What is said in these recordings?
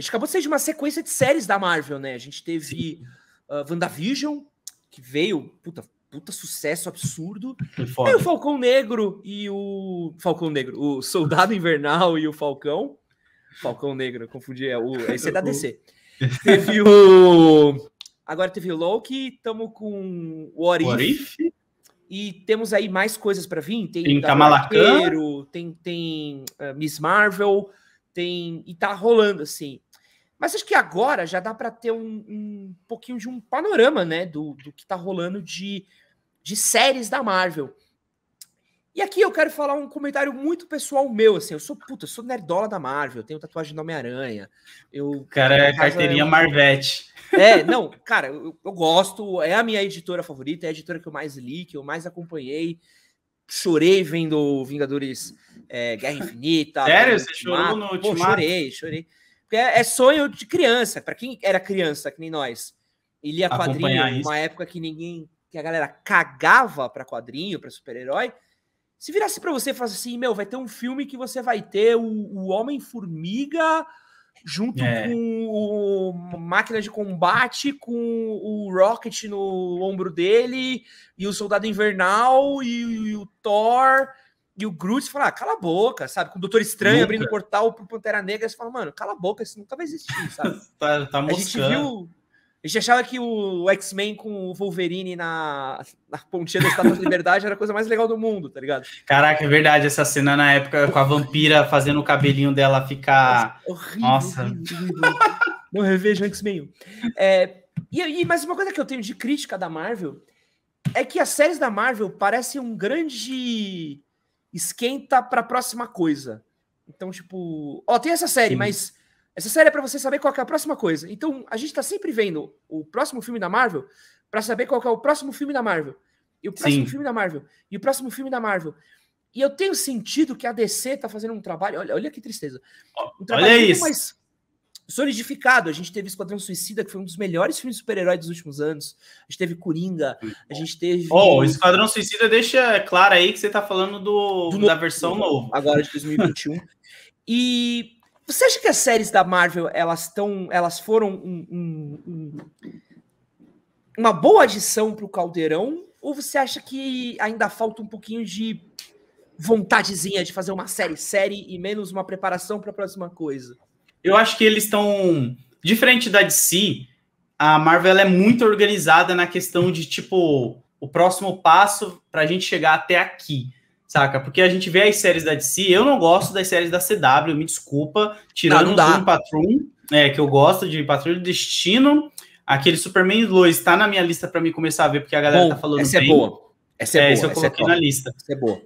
gente acabou de sair de uma sequência de séries da Marvel, né? A gente teve uh, WandaVision, que veio, puta, puta sucesso absurdo. E o Falcão Negro e o. Falcão Negro, o Soldado Invernal e o Falcão. Falcão Negro, confundi, é o. Esse é da DC. teve o. Agora teve o Loki, tamo com o What, What If? E temos aí mais coisas para vir. Tem, tem Kamala Khan. Tem, tem uh, Miss Marvel. Tem, e tá rolando assim. Mas acho que agora já dá para ter um, um, pouquinho de um panorama, né, do, do que está rolando de, de séries da Marvel. E aqui eu quero falar um comentário muito pessoal meu, assim, eu sou puta, eu sou nerdola da Marvel, tenho tatuagem do Homem-Aranha. Eu Cara, é carteirinha é Marvete. É, não, cara, eu, eu, gosto, é a minha editora favorita, é a editora que eu mais li, que eu mais acompanhei. Chorei vendo Vingadores é, Guerra Infinita. Sério? Você chorou no Ultimato? chorei, chorei. É, é sonho de criança, para quem era criança, que nem nós. E lia quadrinho, uma época que ninguém, que a galera cagava para quadrinho, para super-herói. Se virasse para você e falasse assim, meu, vai ter um filme que você vai ter o, o Homem-Formiga junto é. com o Máquina de Combate, com o Rocket no ombro dele, e o Soldado Invernal, e, e o Thor, e o Groot fala, ah, cala a boca, sabe? Com o Doutor Estranho nunca. abrindo o portal pro Pantera Negra, você fala, mano, cala a boca, isso nunca vai existir, sabe? tá, tá A gente viu. A gente achava que o X-Men com o Wolverine na, na pontinha da Estátua de Liberdade era a coisa mais legal do mundo, tá ligado? Caraca, é verdade. Essa cena na época com a vampira fazendo o cabelinho dela ficar. Nossa. Horrível, Nossa. Horrível. Não revejo X-Men. É, e, e, mas uma coisa que eu tenho de crítica da Marvel é que as séries da Marvel parecem um grande esquenta para a próxima coisa. Então, tipo, ó, tem essa série, Sim. mas essa série é para você saber qual é a próxima coisa. Então, a gente tá sempre vendo o próximo filme da Marvel para saber qual é o próximo filme da Marvel. E o próximo Sim. filme da Marvel, e o próximo filme da Marvel. E eu tenho sentido que a DC tá fazendo um trabalho, olha, olha que tristeza. Um trabalho olha isso. mais solidificado. A gente teve Esquadrão Suicida, que foi um dos melhores filmes de super-herói dos últimos anos. A gente teve Coringa, a gente teve. Oh, o Esquadrão Suicida deixa claro aí que você tá falando do, do da novo, versão novo, Agora de 2021. e você acha que as séries da Marvel elas estão. Elas foram um, um, um, uma boa adição para o caldeirão? Ou você acha que ainda falta um pouquinho de vontadezinha de fazer uma série série e menos uma preparação para a próxima coisa? Eu acho que eles estão. Diferente da DC, a Marvel é muito organizada na questão de, tipo, o próximo passo para a gente chegar até aqui, saca? Porque a gente vê as séries da DC, eu não gosto das séries da CW, me desculpa, tirando não, não o Patrulho, é, né, que eu gosto de Patrulha do Destino, aquele Superman e Lois está na minha lista para mim começar a ver, porque a galera Bom, tá falando essa é bem. é boa. Essa é, é boa. Essa eu essa é coloquei é na lista. Essa é boa.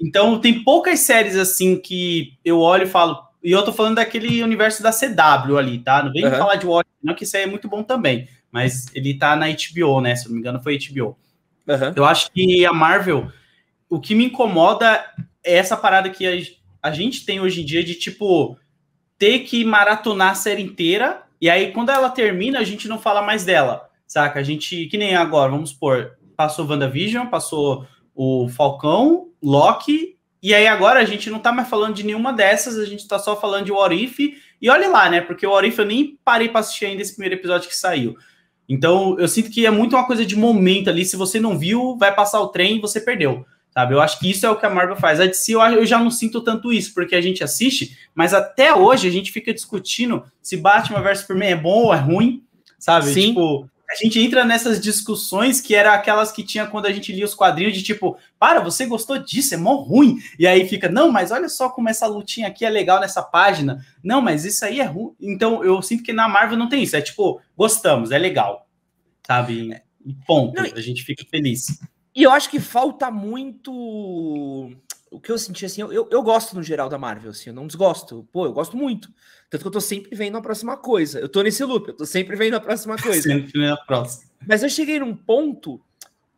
Então, tem poucas séries assim que eu olho e falo, e eu tô falando daquele universo da CW ali, tá? Não vem uhum. falar de Watchmen, não, que isso aí é muito bom também. Mas ele tá na HBO, né? Se não me engano, foi HBO. Uhum. Eu acho que a Marvel, o que me incomoda é essa parada que a, gente tem hoje em dia de, tipo, ter que maratonar a série inteira. E aí, quando ela termina, a gente não fala mais dela, saca? A gente, que nem agora, vamos supor, passou WandaVision, passou o Falcão, Loki e aí agora a gente não tá mais falando de nenhuma dessas, a gente tá só falando de What If. E olhe lá, né? Porque o What If eu nem parei para assistir ainda esse primeiro episódio que saiu. Então eu sinto que é muito uma coisa de momento ali. Se você não viu, vai passar o trem e você perdeu. Sabe? Eu acho que isso é o que a Marvel faz. A DC eu já não sinto tanto isso, porque a gente assiste, mas até hoje a gente fica discutindo se Batman vs Superman é bom ou é ruim, sabe? Sim. Tipo, a gente entra nessas discussões que era aquelas que tinha quando a gente lia os quadrinhos de tipo, para, você gostou disso, é mó ruim. E aí fica, não, mas olha só como essa lutinha aqui é legal nessa página. Não, mas isso aí é ruim. Então eu sinto que na Marvel não tem isso. É tipo, gostamos, é legal. Sabe? E ponto. Não, a gente fica feliz. E eu acho que falta muito o que eu senti, assim, eu, eu, gosto no geral da Marvel, assim, eu não desgosto. Pô, eu gosto muito. Tanto que eu tô sempre vendo a próxima coisa. Eu tô nesse loop, eu tô sempre vendo a próxima coisa. Sempre a próxima. Mas eu cheguei num ponto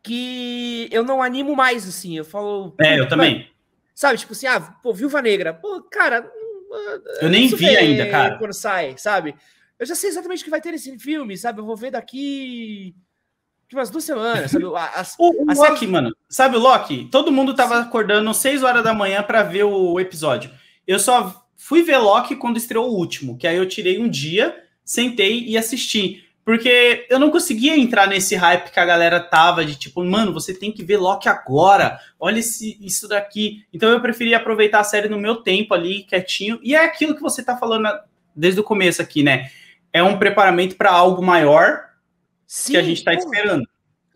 que eu não animo mais, assim, eu falo... É, eu também. Sabe, tipo assim, ah, pô, Viúva Negra. Pô, cara... Hum, eu nem vi ainda, cara. Quando sai, sabe? Eu já sei exatamente o que vai ter nesse filme, sabe? Eu vou ver daqui Tipo, umas duas semanas, sabe? As, o, o Loki, mano. Sabe o Loki? Todo mundo tava Sim. acordando 6 horas da manhã para ver o episódio. Eu só fui ver Loki quando estreou o último, que aí eu tirei um dia, sentei e assisti. Porque eu não conseguia entrar nesse hype que a galera tava de tipo, mano, você tem que ver Loki agora. Olha esse, isso daqui. Então eu preferi aproveitar a série no meu tempo ali, quietinho. E é aquilo que você tá falando né, desde o começo aqui, né? É um preparamento para algo maior, Sim, que a gente tá porra. esperando.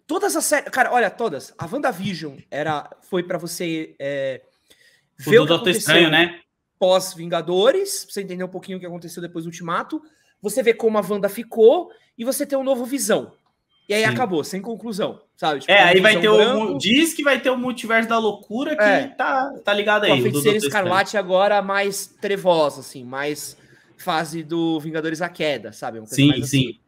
Todas as séries. Cara, olha, todas. A WandaVision era, foi para você é, ver o, o que tá Estranho, né? Pós-Vingadores, pra você entender um pouquinho o que aconteceu depois do Ultimato. Você vê como a Wanda ficou e você tem um novo visão. E aí Sim. acabou, sem conclusão, sabe? Tipo, é, aí vai ter branco. o. Diz que vai ter o multiverso da loucura que é. tá, tá ligado aí. Com a feiticeira escarlate agora mais trevosa, assim, mais fase do Vingadores à Queda, sabe? sim, sim. Assim.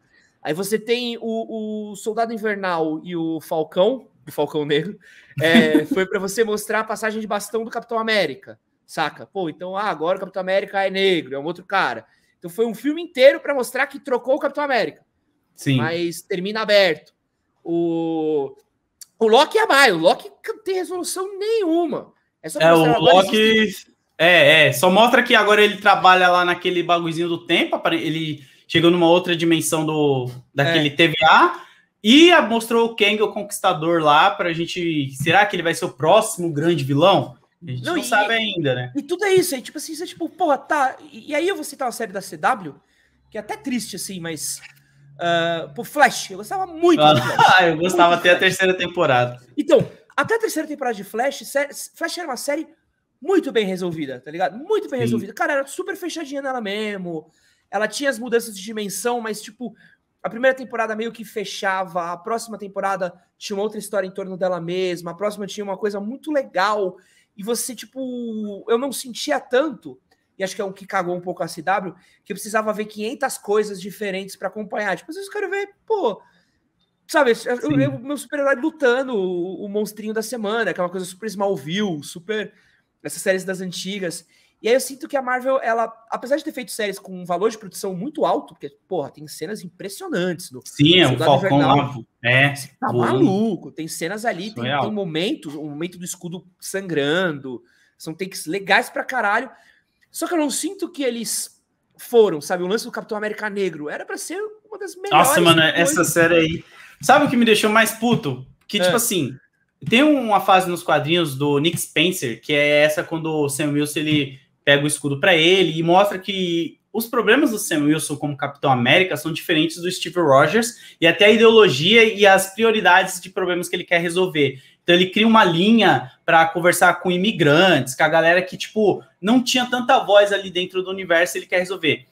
Aí você tem o, o Soldado Invernal e o Falcão, o Falcão Negro, é, foi para você mostrar a passagem de bastão do Capitão América, saca? Pô, então ah, agora o Capitão América é negro, é um outro cara. Então foi um filme inteiro para mostrar que trocou o Capitão América. Sim. Mas termina aberto. O, o Loki é mais, o Loki não tem resolução nenhuma. É, só é o Loki. É, é, só mostra que agora ele trabalha lá naquele bagulhozinho do tempo, ele chegou numa outra dimensão do daquele é. TVA e mostrou o Kang, o Conquistador, lá pra gente. Será que ele vai ser o próximo grande vilão? A gente não, não e, sabe ainda, né? E tudo é isso, aí, é tipo assim, você, é tipo, porra, tá. E, e, aí eu vou citar uma série da CW, que é até triste, assim, mas. Uh, ah, por Flash, eu gostava muito. Ah, Flash, eu gostava até a terceira temporada. Então, até a terceira temporada de Flash, Flash era uma série muito bem resolvida, tá ligado? Muito bem Sim. resolvida. Cara, era super fechadinha nela mesmo. Ela tinha as mudanças de dimensão, mas, tipo, a primeira temporada meio que fechava, a próxima temporada tinha uma outra história em torno dela mesma, a próxima tinha uma coisa muito legal. E você, tipo, eu não sentia tanto, e acho que é um que cagou um pouco a CW, que eu precisava ver 500 coisas diferentes para acompanhar. Tipo, às vezes eu quero ver, pô, sabe, eu, eu, meu super-herói lutando, o, o monstrinho da semana, que é uma coisa super Smallville, super essas séries das antigas. E aí eu sinto que a Marvel, ela, apesar de ter feito séries com um valor de produção muito alto, porque, porra, tem cenas impressionantes no. Sim, no é o Falcão lá. É. Tá maluco. Tem cenas ali, tem, tem, momentos, o um momento do escudo sangrando. São takes legais pra caralho. Só que eu não sinto que eles foram, sabe? O lance do Capitão América Negro era para ser uma das melhores. Nossa, mano, coisas. essa série aí. Sabe o que me deixou mais puto? Que, tipo é. tipo assim, tem uma fase nos quadrinhos do Nick Spencer, que é essa quando o Sam Wilson ele pega o escudo para ele e mostra que os problemas do Sam Wilson como Capitão América são diferentes do Steve Rogers e até a ideologia e as prioridades de problemas que ele quer resolver. Então ele cria uma linha para conversar com imigrantes, com a galera que tipo não tinha tanta voz ali dentro do universo, ele quer resolver.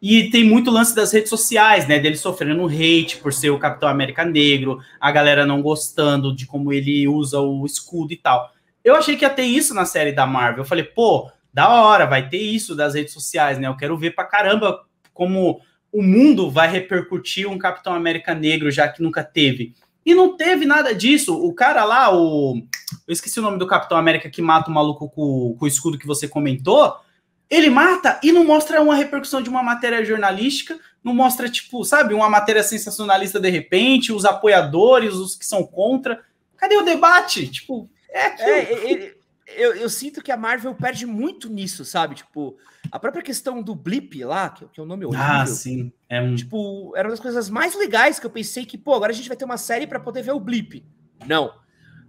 E tem muito lance das redes sociais, né? Dele sofrendo hate por ser o Capitão América negro, a galera não gostando de como ele usa o escudo e tal. Eu achei que ia ter isso na série da Marvel. Eu falei, pô, da hora, vai ter isso das redes sociais, né? Eu quero ver pra caramba como o mundo vai repercutir um Capitão América negro, já que nunca teve. E não teve nada disso. O cara lá, o. Eu esqueci o nome do Capitão América que mata o maluco com, com o escudo que você comentou. Ele mata e não mostra uma repercussão de uma matéria jornalística, não mostra, tipo, sabe, uma matéria sensacionalista de repente, os apoiadores, os que são contra. Cadê o debate? Tipo, é, aquilo. é ele, eu, eu, sinto que a Marvel perde muito nisso, sabe? Tipo, a própria questão do Blip lá, que, que é o um nome horrível. Ah, sim. É um... Tipo, era uma das coisas mais legais que eu pensei que, pô, agora a gente vai ter uma série para poder ver o Blip. Não.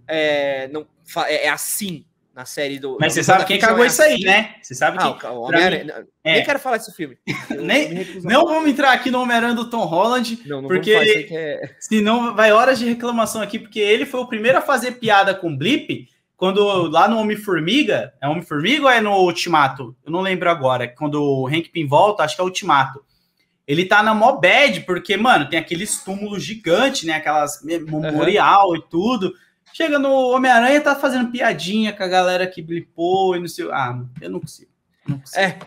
É, não é, é assim na série do. Mas você sabe quem é cagou é isso assim. aí, né? Você sabe ah, quem. O mim, é. Nem quero falar desse filme. Nem, não vamos entrar aqui no Homem-Aranha do Tom Holland, não, não porque ele, é... senão vai horas de reclamação aqui, porque ele foi o primeiro a fazer piada com Blip quando lá no Homem-Formiga, é Homem-Formiga ou é no Ultimato? Eu não lembro agora. É quando o Hank Pym volta, acho que é Ultimato. Ele tá na mó bad, porque, mano, tem aqueles túmulos gigantes, né? Aquelas memorial uhum. e tudo. Chega no Homem-Aranha tá fazendo piadinha com a galera que blipou e não sei. Ah, eu não consigo. Não consigo. É.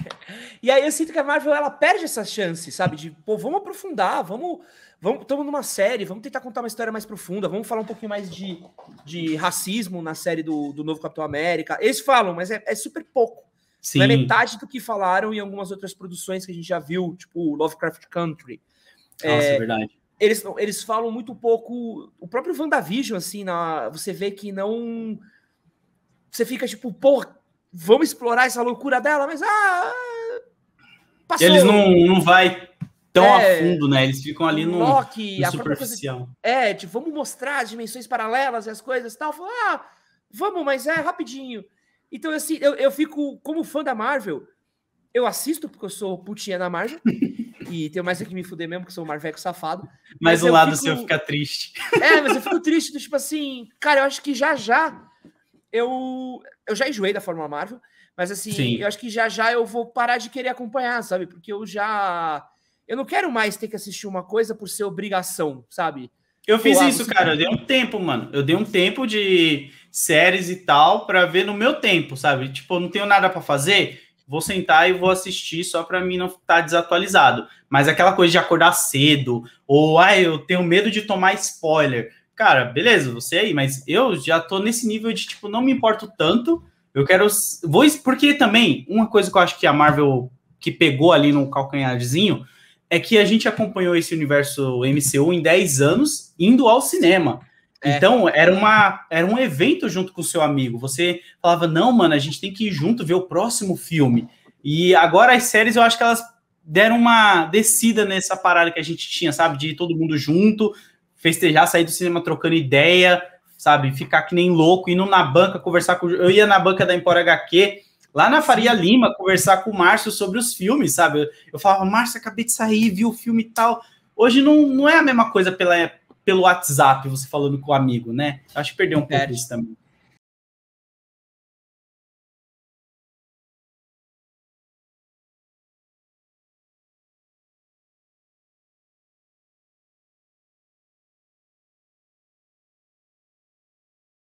E aí eu sinto que a Marvel ela perde essa chance, sabe? De, pô, vamos aprofundar, vamos Vamos, estamos numa série, vamos tentar contar uma história mais profunda, vamos falar um pouquinho mais de, de racismo na série do, do novo Capitão América. Eles falam, mas é, é super pouco. Sim. Não é metade do que falaram em algumas outras produções que a gente já viu, tipo Lovecraft Country. Nossa, é, é verdade. Eles, eles falam muito pouco. O próprio WandaVision, assim, na, você vê que não. Você fica tipo, porra, vamos explorar essa loucura dela, mas ah. Passou. Eles não, não vai tão é, a fundo, né? Eles ficam ali no, Loki, no superficial. Coisa, é, tipo, vamos mostrar as dimensões paralelas e as coisas e tal. Falo, ah, vamos, mas é rapidinho. Então, assim, eu, eu fico, como fã da Marvel, eu assisto porque eu sou putinha da Marvel. e tenho mais é que me fuder mesmo, porque sou um Marveco safado. Mas, mas o lado fico... seu fica triste. É, mas eu fico triste do tipo assim, cara, eu acho que já já eu. Eu já enjoei da Fórmula Marvel, mas assim, Sim. eu acho que já já eu vou parar de querer acompanhar, sabe? Porque eu já eu não quero mais ter que assistir uma coisa por ser obrigação, sabe? Eu Pô, fiz isso, cara. Eu dei um tempo, mano. Eu dei um tempo de séries e tal para ver no meu tempo, sabe? Tipo, eu não tenho nada para fazer, vou sentar e vou assistir só para mim não estar tá desatualizado. Mas aquela coisa de acordar cedo ou ai, ah, eu tenho medo de tomar spoiler. Cara, beleza, você aí, mas eu já tô nesse nível de tipo não me importo tanto. Eu quero vou porque também uma coisa que eu acho que a Marvel que pegou ali no calcanharzinho é que a gente acompanhou esse universo MCU em 10 anos indo ao cinema. É. Então, era, uma, era um evento junto com o seu amigo. Você falava, não, mano, a gente tem que ir junto ver o próximo filme. E agora as séries, eu acho que elas deram uma descida nessa parada que a gente tinha, sabe? De ir todo mundo junto, festejar, sair do cinema trocando ideia, sabe? Ficar que nem louco, indo na banca conversar com. Eu ia na banca da Empora HQ, lá na Faria Sim. Lima conversar com o Márcio sobre os filmes, sabe? Eu, eu falava, Márcio, acabei de sair, vi o filme e tal. Hoje não, não é a mesma coisa pela, pelo WhatsApp, você falando com o amigo, né? Acho que perdeu um pouco isso também.